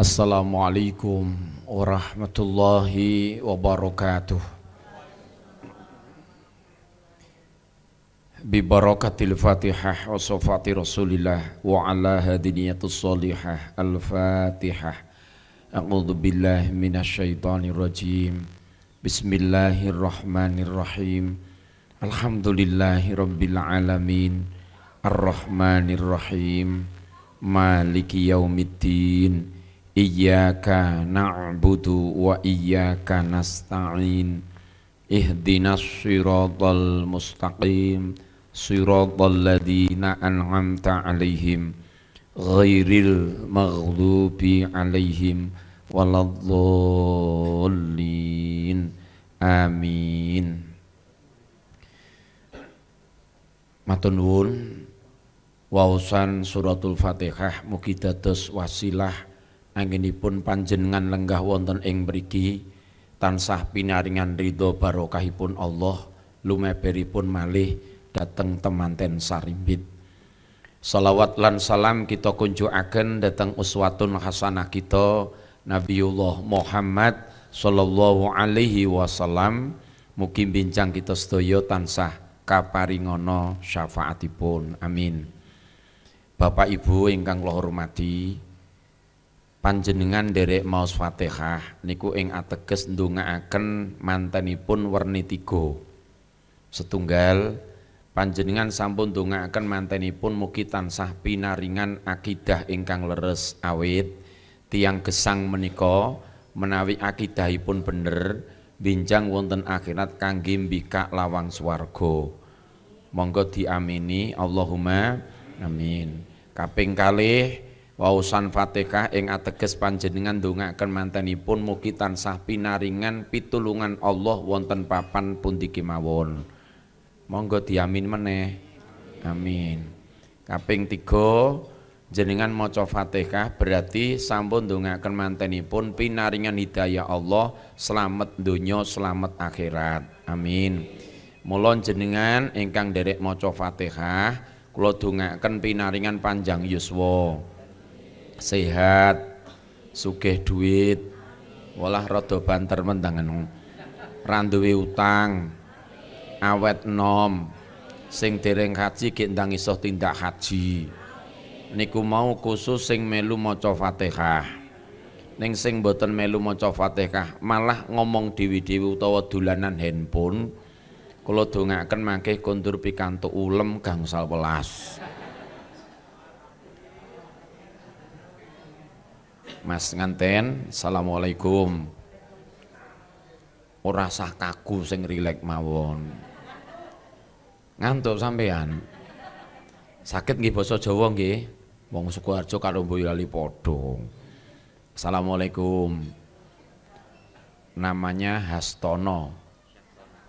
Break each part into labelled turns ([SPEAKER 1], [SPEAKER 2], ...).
[SPEAKER 1] Assalamualaikum warahmatullahi wabarakatuh. Bibarakatil Fatihah wa Rasulillah wa ala hadiniyatus salihah Al-Fatihah. A'udzu billahi minasyaitonir rajim. Bismillahirrahmanirrahim. Alhamdulillahi rabbil alamin. al-Rahim. Maliki yaumiddin. Iyyaka na'budu wa iyyaka nasta'in Ihdinas siratal mustaqim Siratal ladina an'amta alaihim Ghairil maghlubi alaihim Waladzullin Amin Matun Wawasan suratul Fatihah mugi wasilah pun panjenengan lenggah wonten ing mriki tansah pinaringan ridho barokahipun Allah lumeberipun malih dateng temanten sarimbit Salawat lan salam kita akan dateng uswatun hasanah kita Nabiullah Muhammad sallallahu alaihi wasallam Mungkin bincang kita sedaya tansah kaparingono syafaatipun amin Bapak Ibu ingkang kula hormati panjenengan derek maus Fatihah niku ing ateges ndongaaken mantenipun werni tigo. Setunggal panjenengan sampun ndongaaken mantenipun mugi tansah pinaringan akidah ingkang leres awit tiang gesang menika menawi akidahipun bener binjang wonten akhirat kangge bika lawang swarga. Monggo diamini Allahumma amin. Kaping kalih Wausan Fatihah ing ateges panjenengan ndongaaken mantenipun mugi tansah pinaringan pitulungan Allah wonten papan pundi kemawon. Monggo diamin meneh. Amin. Kaping tigo, jenengan maca Fatihah berarti sampun ndongaaken mantenipun pinaringan hidayah Allah, selamat donya, selamat akhirat. Amin. Mula jenengan ingkang derek maca Fatihah kula dongaaken pinaringan panjang yuswa sehat sugih duit walah rada banter mendangan ra utang awet nom sing dereng haji ki iso tindak haji niku mau khusus sing melu maca Fatihah ning sing boten melu maca Fatihah malah ngomong dewi-dewi utawa dolanan handphone kula akan mangke kondur pikantuk ulem gangsal welas Mas nganten, assalamualaikum. Ora sah kaku sing rilek mawon. Ngantuk sampean. Sakit nggih basa Jawa nggih. Wong Sukoharjo karo Boyolali padha. Assalamualaikum. Namanya Hastono.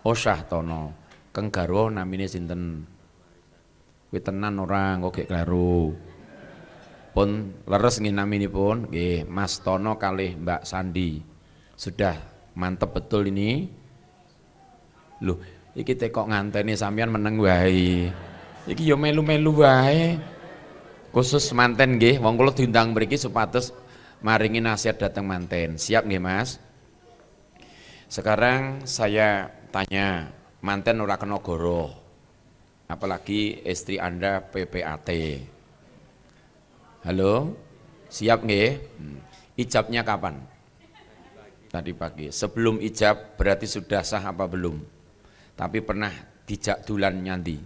[SPEAKER 1] Oh Syahtono. Kenggarwa namine sinten? Kuwi tenan ora kok gek pun leres ini pun, gih Mas Tono kali Mbak Sandi. Sudah mantep betul ini. Loh, iki tekok nganteni sampean meneng wae. Iki yo ya melu-melu wae. Khusus manten nggih, wong kula diundang mriki supados maringi nasihat datang manten. Siap nggih, Mas? Sekarang saya tanya, manten ora kena goroh. Apalagi istri Anda PPAT. Halo? Siap nggih? Hmm. Ijabnya kapan? Tadi pagi. Sebelum ijab berarti sudah sah apa belum? Tapi pernah dijak dulan nyandi.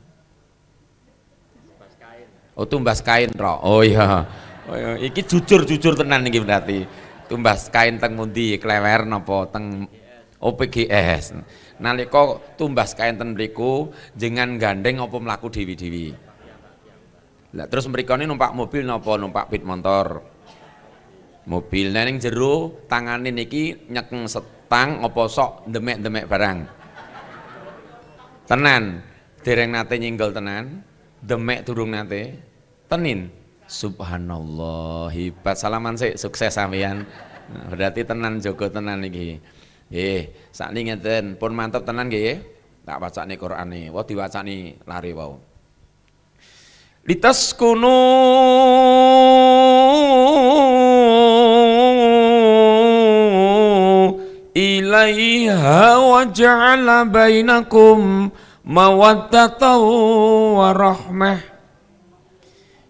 [SPEAKER 1] Oh tumbas kain ro. Oh iya. Oh iya. Iki jujur-jujur tenan nih berarti. Tumbas kain teng mundi klewer nopo teng OPGS. Nalika tumbas kain ten mriku jenengan gandeng apa melaku dewi-dewi? Lah terus mrikane numpak mobil nopo numpak pit motor. Mobil neng jero tangane niki nyekeng setang apa sok demek-demek barang. Tenan, dereng nate nyinggol tenan, demek turung nate. Tenin. Subhanallah, hebat. Salaman sih sukses sampean. Nah, berarti tenan jogo tenan niki Eh, saat ngeten pun mantep tenan nggih. Tak nih wacane Qur'ane. Wah nih lari wow litaskunu ilaiha wa ja'ala bainakum mawaddatan wa rahmah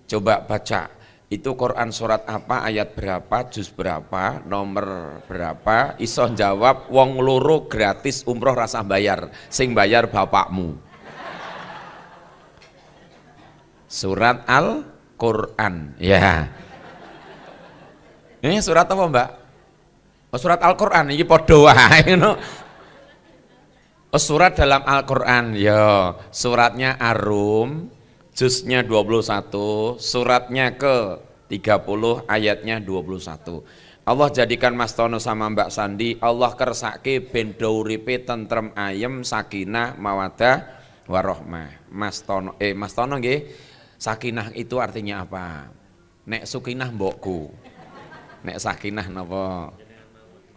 [SPEAKER 1] coba baca itu Quran surat apa ayat berapa juz berapa nomor berapa iso jawab wong loro gratis umroh rasa bayar sing bayar bapakmu Surat Al-Quran. Ya. Ini surat apa mbak? Oh, surat Al-Quran, ini podoa, wae. No. Oh, surat dalam Al-Quran, ya. Suratnya Arum, juznya 21, suratnya ke 30, ayatnya 21. Allah jadikan Mas Tono sama Mbak Sandi, Allah kersake bendauripe tentrem ayem sakinah mawadah warohmah. Mas Tono eh Mas Tono gih. Sakinah itu artinya apa? Nek sukinah mbokku. Nek sakinah napa?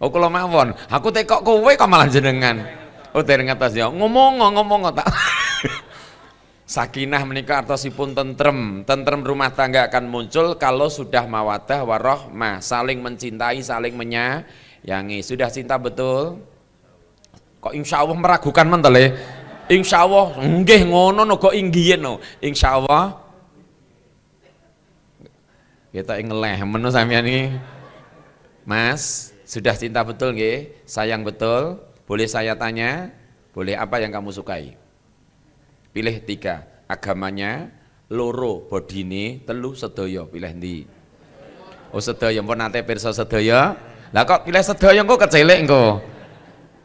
[SPEAKER 1] Oh kula mawon, aku tekok kowe kok malah jenengan. Oh dereng ngatas ya. Ngomong ngomong tak. Sakinah menikah artosipun tentrem Tentrem rumah tangga akan muncul kalau sudah mawadah warohmah Saling mencintai, saling menyayangi Sudah cinta betul? Kok insya Allah meragukan mentele? Ya? Insya Allah, enggih ngono no kok inggien no Insya Allah kita ngeleh menu sampean ini. Mas, sudah cinta betul nggih? Sayang betul? Boleh saya tanya? Boleh apa yang kamu sukai? Pilih tiga, agamanya, loro bodine, telu sedoyo pilih di Oh sedoyo pun nanti perso sedoyo Lah kok pilih sedoyo kok kecelik engko?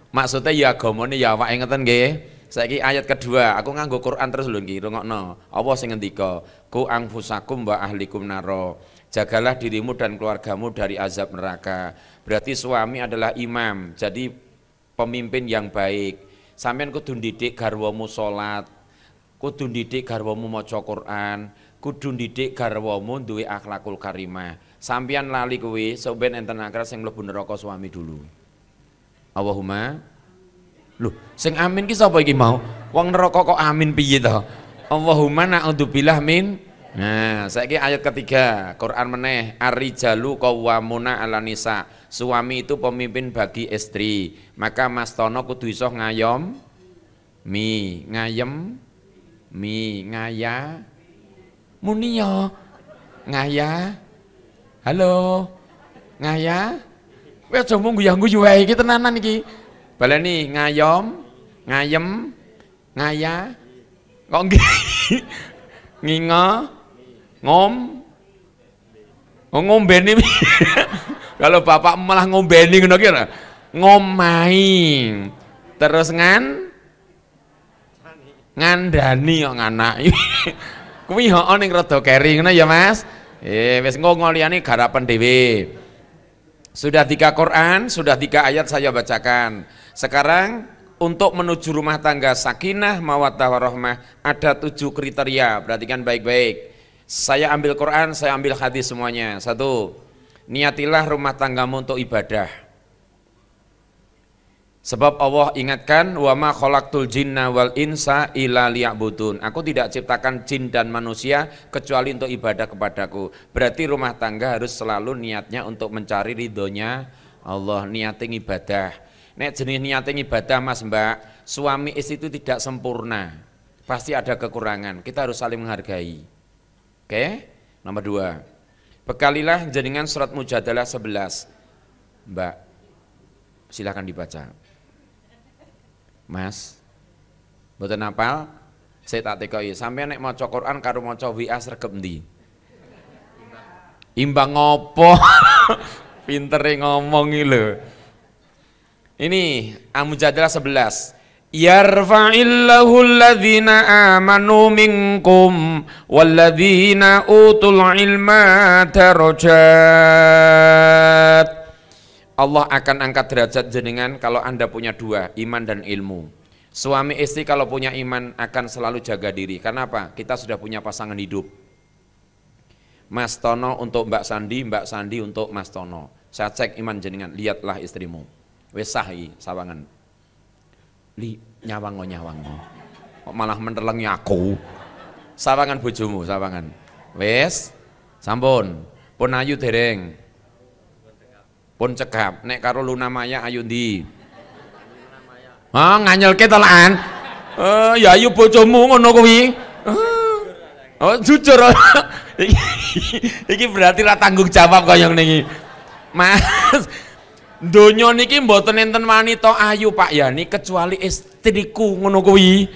[SPEAKER 1] Maksudnya ya agamane ya apa ingetan nggih. Saiki ayat kedua, aku nganggo Quran terus lho iki, rungokno. Apa sing ngendika? Ku fusakum wa ahlikum naro. Jagalah dirimu dan keluargamu dari azab neraka. Berarti suami adalah imam, jadi pemimpin yang baik. Sampeyan kudu didik garwamu salat, kudu didik garwamu maca Quran, kudu didik garwamu duwe akhlakul karimah. Sampeyan lali kuwi, sampeyan enten akal sing mlebu neraka suami dulu. Allahumma lu, sing amin ki sapa iki mau? Wong neraka kok amin piye to? Allahumma na'udzubillah min Nah, saiki ayat ketiga, Quran meneh, Arrijalu qawwamuna 'ala nisa. Suami itu pemimpin bagi istri. Maka Mas Tono kudu iso ngayom mi, ngayem mi, ngaya muni yo. Ya. Ngaya. Halo. Ngaya. Wis aja mung guyah-guyu wae iki tenanan iki. Baleni ngayom, ngayem, ngaya, kok nggih. Ngingo, ngom. Oh ngombeni. Kalau bapak malah ngombeni ngono kira Ngomai. Terus ngan ngandani kok nganak. Kuwi heeh ning rada keri ngono ya Mas. Eh wis ngono liyane garapan dhewe. Sudah tiga Quran, sudah tiga ayat saya bacakan. Sekarang untuk menuju rumah tangga sakinah mawaddah warahmah ada tujuh kriteria. Perhatikan baik-baik. Saya ambil Quran, saya ambil hadis semuanya. Satu, niatilah rumah tanggamu untuk ibadah. Sebab Allah ingatkan wa ma khalaqtul jinna wal insa illa liya'budun. Aku tidak ciptakan jin dan manusia kecuali untuk ibadah kepadaku. Berarti rumah tangga harus selalu niatnya untuk mencari ridhonya Allah, niatin ibadah. Nek jenis niatin ibadah Mas Mbak, suami istri itu tidak sempurna. Pasti ada kekurangan. Kita harus saling menghargai. Oke? Okay? Nomor dua. Bekalilah jenengan surat Mujadalah 11. Mbak, Silakan dibaca. Mas, buatan apal? Saya tak tekoki, Sampai nek mau Quran karo maca WA sregep di. Imbang ngopo? pinter ngomongi lo. Ini Amujadalah 11. Yarfa'illahu alladhina amanu minkum walladhina utul ilma darajat Allah akan angkat derajat jenengan kalau Anda punya dua, iman dan ilmu. Suami istri kalau punya iman akan selalu jaga diri. Karena apa? Kita sudah punya pasangan hidup. Mas Tono untuk Mbak Sandi, Mbak Sandi untuk Mas Tono. Saya cek iman jenengan, lihatlah istrimu. Wesahi sawangan. Li nyawango nyawango. Kok malah menerleng aku. Sawangan bojomu, sawangan. Wes, sampun. Pun ayu dereng pun cegap nek karo Luna Maya ayo ndi ah nganyel ketelan, eh ya ayo bojomu ngono kuwi eh, oh jujur iki berarti ra tanggung jawab yang ngene Mas donya niki mboten enten wanita ayu Pak Yani kecuali istriku ngono kuwi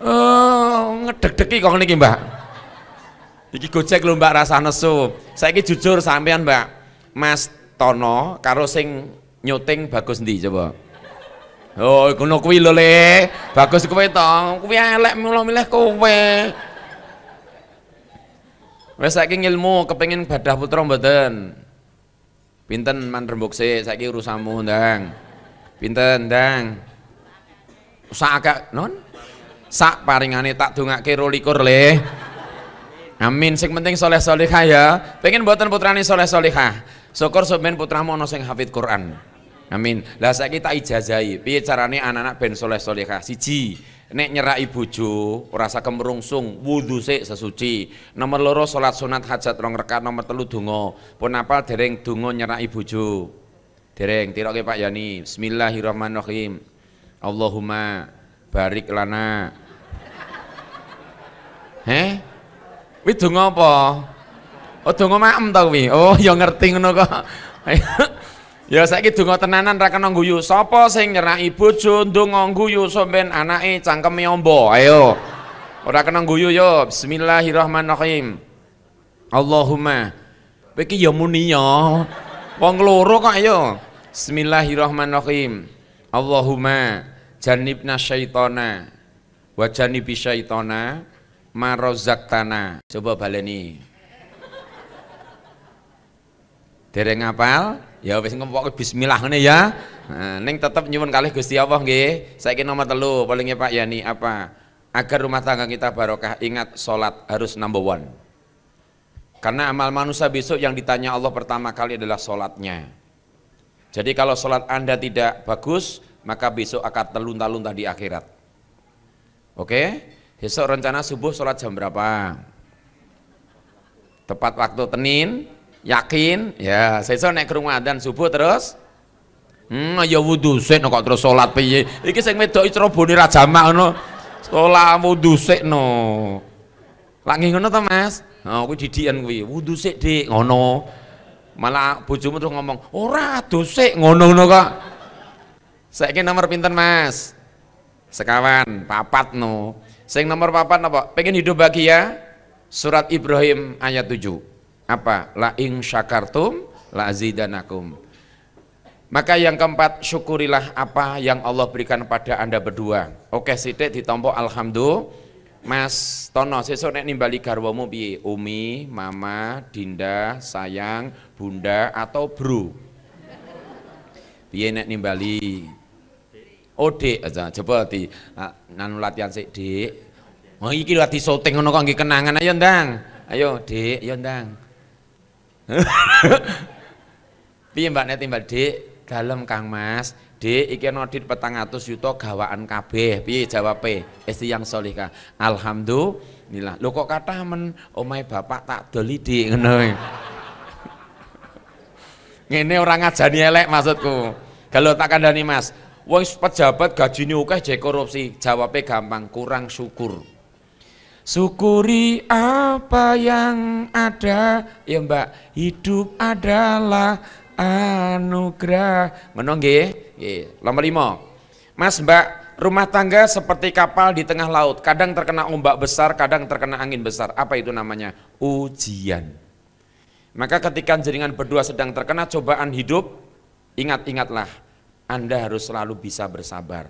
[SPEAKER 1] eh ngedeg-degi kok niki Mbak iki gojek lho Mbak rasa nesu saiki jujur sampean Mbak Mas Tono karo sing nyuting bagus ndi coba? Oh, kuno kuwi lho Le. Bagus kuwi to. Kuwi elek mulo milih kowe. wis saiki ilmu kepengin badah putra mboten. Pinten man rembug sik saiki urusanmu, Ndang. Pinten, Ndang? agak non? Sak paringane tak dongake 22 Le. Amin. Sing penting soleh solehah ya. Pengen buatan putrani soleh solehah. Syukur sampean putramu ana sing hafid Quran. Amin. Lah saiki tak ijazahi, piye carane anak-anak ben soleh solehah siji nek nyerai bojo rasa kemerungsung wudhu sik sesuci nomor loro salat sunat hajat rong rekat nomor telu donga pun apal dereng donga nyerai bojo dereng tiroke Pak Yani bismillahirrahmanirrahim Allahumma barik lana Heh? Wis donga apa? Oh donga maem tau kuwi. Oh ya ngerti ngono kok. ya saiki donga tenanan ra kena guyu. Sapa sing nyeraki bojo ndonga guyu sampean anake cangkeme ombo. Ayo. Ora kena guyu yo. Bismillahirrahmanirrahim. Allahumma. iki ya muni yo. Wong loro kok ayo. Bismillahirrahmanirrahim. Allahumma janibna syaitana wa janibi syaitana marozaktana. Coba baleni. Dereng ngapal? Ya wis ngempok bismillah ngene ya. Nah, ning tetep nyuwun kalih Gusti Allah nggih. Saiki nomor telu palingnya Pak Yani apa? Agar rumah tangga kita barokah, ingat salat harus number one. Karena amal manusia besok yang ditanya Allah pertama kali adalah salatnya Jadi kalau salat Anda tidak bagus, maka besok akan terlunta-lunta di akhirat. Oke? Besok rencana subuh salat jam berapa? Tepat waktu tenin. Yakin? Ya, naik ke rumah dan subuh terus Hmm, ya wudhu sih no, kok terus sholat piye? ini Iki itu wedok cerobone ra jamak no, sholat wudhu sih no. Lagi ngono ta, Mas? Nah, aku didian gue, wudhu sih Dik, ngono. Malah bojomu terus ngomong, "Ora dosik ngono-ngono kok." ingin nomor pinter Mas? Sekawan, papat no. ingin nomor papat apa? Pengen hidup bahagia? Surat Ibrahim ayat 7 apa? La ing syakartum la azidanakum. Maka yang keempat, syukurilah apa yang Allah berikan pada Anda berdua. Oke, sidik ditompok alhamdulillah. Mas Tono, sesuk nek nimbali garwamu piye? Umi, mama, Dinda, sayang, bunda atau bro? Piye nek nimbali? Oh, Dik, aja coba di nanu latihan sik, Dik. Oh, iki lho syuting ngono kok nggih kenangan ayo, Ndang. Ayo, Dik, ayo, Ndang. Piye Mbak Neti Mbak Dik, dalem Kang Mas, Dik iki nodit petangatus yuto gawaan kabeh. Piye jawabe? Esti yang solika. Alhamdulillah. Lho kok kata men omahe bapak tak doli Dik neng Ngene ora ngajani elek maksudku. Kalau tak kandani Mas, wong pejabat gajine akeh jek korupsi. Jawabe gampang, kurang syukur. Syukuri apa yang ada ya Mbak. Hidup adalah anugerah. Ngono nggih? Nggih. Nomor lima Mas Mbak, rumah tangga seperti kapal di tengah laut, kadang terkena ombak besar, kadang terkena angin besar. Apa itu namanya? Ujian. Maka ketika jaringan berdua sedang terkena cobaan hidup, ingat-ingatlah Anda harus selalu bisa bersabar.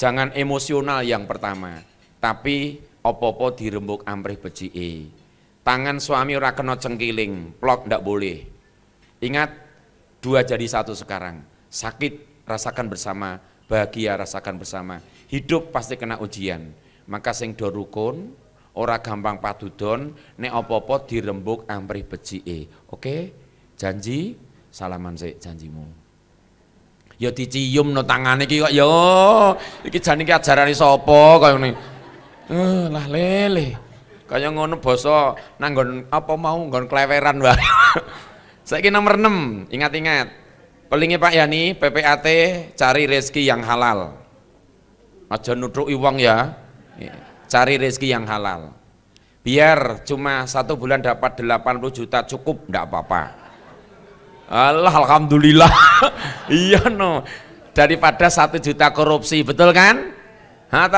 [SPEAKER 1] Jangan emosional yang pertama, tapi apa-apa dirembuk amrih e, Tangan suami ora kena cengkiling, plok ndak boleh. Ingat dua jadi satu sekarang. Sakit rasakan bersama, bahagia rasakan bersama. Hidup pasti kena ujian. Maka sing do rukun, ora gampang padudon, nek apa-apa dirembuk amrih e, Oke? Janji salaman sik janjimu. Ya dicium no tangane iki kok ya. Iki jane iki ajarane sapa kaya ngene. Eh, lah lele. Kaya ngono basa nanggon apa mau nggon kleweran saya Saiki nomor 6, ingat-ingat. Pelingi Pak Yani, PPAT cari rezeki yang halal. Aja nutuki wong ya. Iya, cari rezeki yang halal. Biar cuma satu bulan dapat 80 juta cukup ndak apa-apa. Allah alhamdulillah. iya no. Daripada satu juta korupsi, betul kan? Hah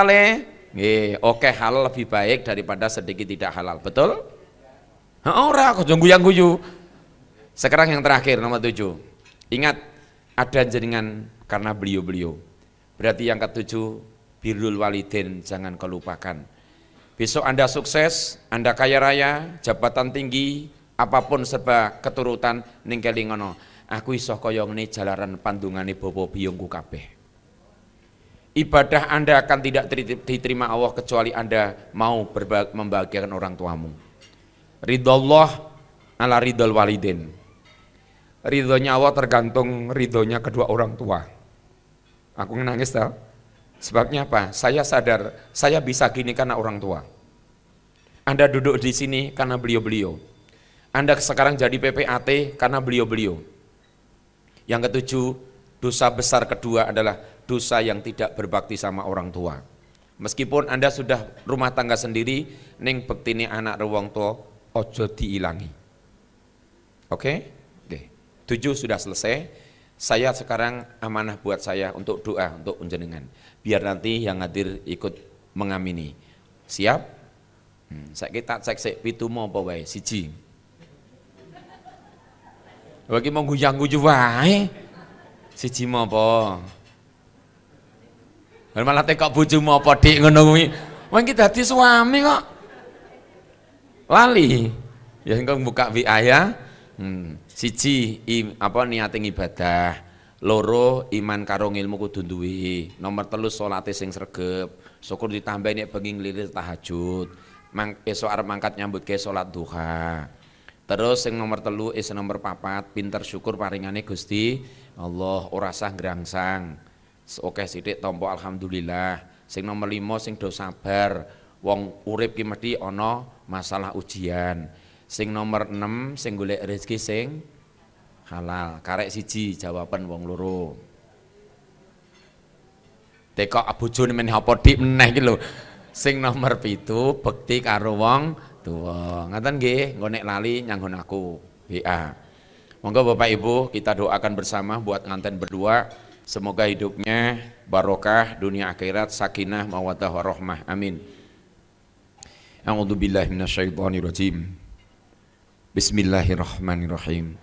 [SPEAKER 1] oke okay, halal lebih baik daripada sedikit tidak halal. Betul? Ora aku yang guyu Sekarang yang terakhir nomor tujuh. Ingat ada jaringan karena beliau-beliau. Berarti yang ketujuh birul walidin jangan kelupakan. Besok Anda sukses, Anda kaya raya, jabatan tinggi, apapun serba keturutan ningkelingono. ngono. Aku iso koyong ngene jalaran pandungane bobo biyungku kabeh ibadah Anda akan tidak diterima Allah kecuali Anda mau membahagiakan orang tuamu. Ridho Allah ala ridho walidin. Ridhonya Allah tergantung ridhonya kedua orang tua. Aku nangis tau. Sebabnya apa? Saya sadar, saya bisa gini karena orang tua. Anda duduk di sini karena beliau-beliau. Anda sekarang jadi PPAT karena beliau-beliau. Yang ketujuh, dosa besar kedua adalah dosa yang tidak berbakti sama orang tua. Meskipun Anda sudah rumah tangga sendiri, ning bektine anak ruang tua ojo diilangi. Oke? Okay? Okay. Tujuh sudah selesai. Saya sekarang amanah buat saya untuk doa untuk penjenengan. Biar nanti yang hadir ikut mengamini. Siap? Hmm, saya kita cek cek pitu mau apa wae? Siji. Bagi mau guyang guyu wae. Siji mau apa? malah tekok bojomu apa dik ngono kuwi wong iki dadi suami kok lali ya engko buka WA ya hmm. siji im, apa niating ibadah loro iman karo ilmu kudu duwe nomor telu salate sing sregep syukur ditambah nek bengi nglilir tahajud Mang, esok arep mangkat nyambut ke salat duha terus sing nomor telu is nomor papat pinter syukur paringane Gusti Allah ora sah Oke sidik tompo alhamdulillah. Sing nomor lima sing do sabar. Wong urip ki mesti ana masalah ujian. Sing nomor enam sing golek rezeki sing halal. Karek siji jawaban wong loro. Tekok abuju meneh apa di meneh iki lho. Sing nomor pitu bekti karo wong tua. Ngaten nggih, engko lali nyanggon aku. WA. Monggo Bapak Ibu kita doakan bersama buat nganten berdua. Semoga hidupnya barokah dunia akhirat sakinah mawaddah warahmah. Amin. A'udzubillahi minasyaitonirrajim. Bismillahirrahmanirrahim.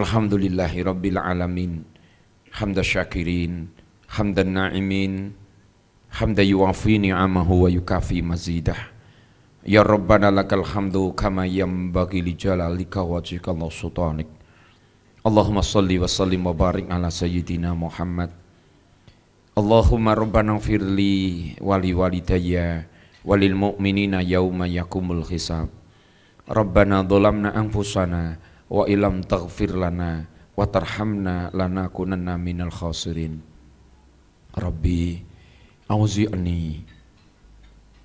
[SPEAKER 1] Alhamdulillahi rabbil alamin. Hamda syakirin, hamdan na'imin, Hamdan yuwafi ni'amahu wa yukafi mazidah. Ya Rabbana lakal hamdu kama yambagi li jalalika wa sultanik. Allahumma salli wa sallim wa barik ala sayyidina Muhammad Allahumma rabbana firli wali walidayya walil mu'minina yauma yakumul hisab Rabbana dolamna anfusana wa ilam taghfir lana wa tarhamna lana kunanna minal khasirin Rabbi auzi'ni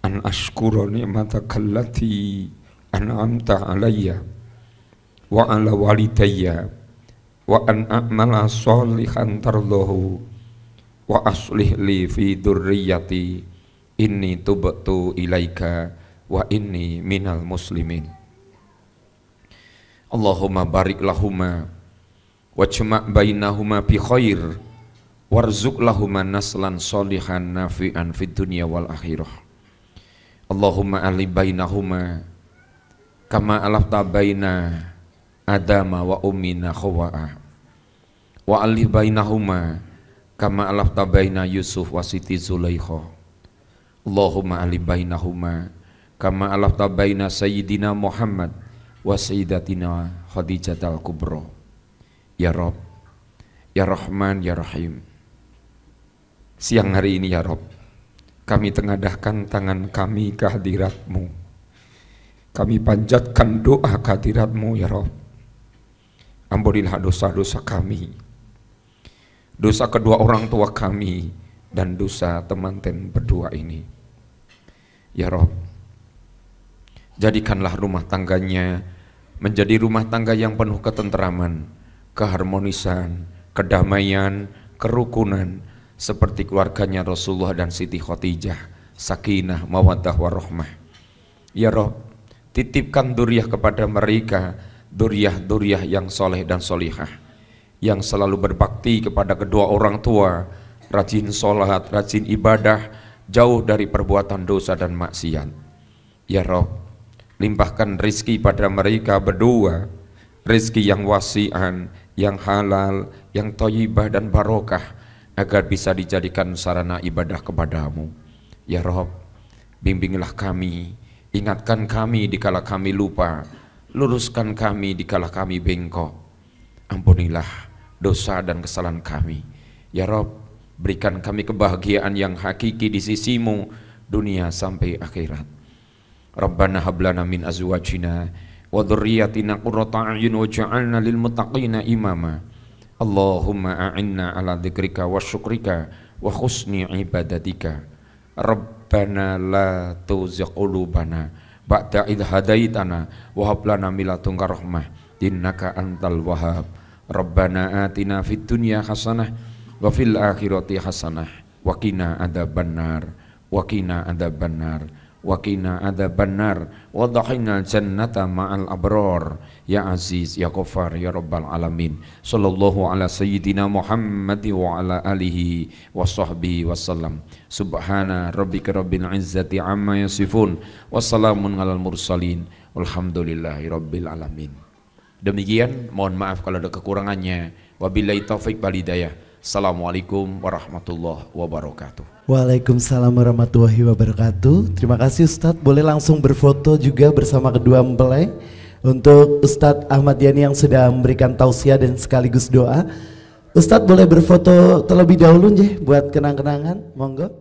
[SPEAKER 1] an ashkura ni'mataka allati an'amta alayya wa ala walidayya wa an a'mala sholihan tardahu wa aslih li fi dzurriyyati inni tubtu ilaika wa inni minal muslimin Allahumma barik lahuma wa jama' bainahuma bi khair warzuq lahuma naslan sholihan nafi'an fid dunya wal akhirah Allahumma ali bainahuma kama alafta baina adama wa ummina khawa'ah wa alif bainahuma kama alaf tabaina Yusuf wa Siti Zulaikha Allahumma alif bainahuma kama alaf tabaina Sayyidina Muhammad wa Sayyidatina Khadijah al-Kubra Ya Rob Ya Rahman Ya Rahim Siang hari ini Ya Rob kami tengadahkan tangan kami ke hadiratmu kami panjatkan doa ke Ya Rob Ampunilah dosa-dosa kami dosa kedua orang tua kami dan dosa teman ten berdua ini. Ya Rob, jadikanlah rumah tangganya menjadi rumah tangga yang penuh ketenteraman, keharmonisan, kedamaian, kerukunan, seperti keluarganya Rasulullah dan Siti Khadijah, sakinah, mawaddah, warohmah. Ya Rob, titipkan duriah kepada mereka, duriah-duriah yang soleh dan solihah yang selalu berbakti kepada kedua orang tua, rajin sholat, rajin ibadah, jauh dari perbuatan dosa dan maksiat. Ya Rob, limpahkan rizki pada mereka berdua, rizki yang wasian, yang halal, yang toyibah dan barokah, agar bisa dijadikan sarana ibadah kepadamu. Ya Rob, bimbinglah kami, ingatkan kami dikala kami lupa, luruskan kami dikala kami bengkok. Ampunilah dosa dan kesalahan kami. Ya Rob, berikan kami kebahagiaan yang hakiki di sisimu dunia sampai akhirat. Rabbana hablana min azwajina wa dhurriyyatina qurrata a'yun waj'alna lil muttaqina imama. Allahumma a'inna ala dzikrika wa syukrika wa husni ibadatika. Rabbana la tuzigh qulubana ba'da idh hadaitana wa hab lana min ladunka rahmah innaka antal wahhab. Rabbana atina fid dunya hasanah wa fil akhirati hasanah wa qina adzabannar wa qina adzabannar wa qina adzabannar wa dhakhilna jannata ma'al abrar ya aziz ya ghafar ya rabbal alamin sallallahu ala sayyidina Muhammadi wa ala alihi wa sahbihi wasallam subhana rabbika rabbil izzati amma yasifun wassalamun alal mursalin walhamdulillahi rabbil alamin Demikian mohon maaf kalau ada kekurangannya. Wabillahi taufik balidayah. Assalamualaikum warahmatullahi wabarakatuh. Waalaikumsalam warahmatullahi wabarakatuh. Terima kasih Ustadz. Boleh langsung berfoto juga bersama kedua mempelai. Untuk Ustadz Ahmad Yani yang sudah memberikan tausiah dan sekaligus doa. Ustadz boleh berfoto terlebih dahulu nih buat kenang-kenangan. Monggo.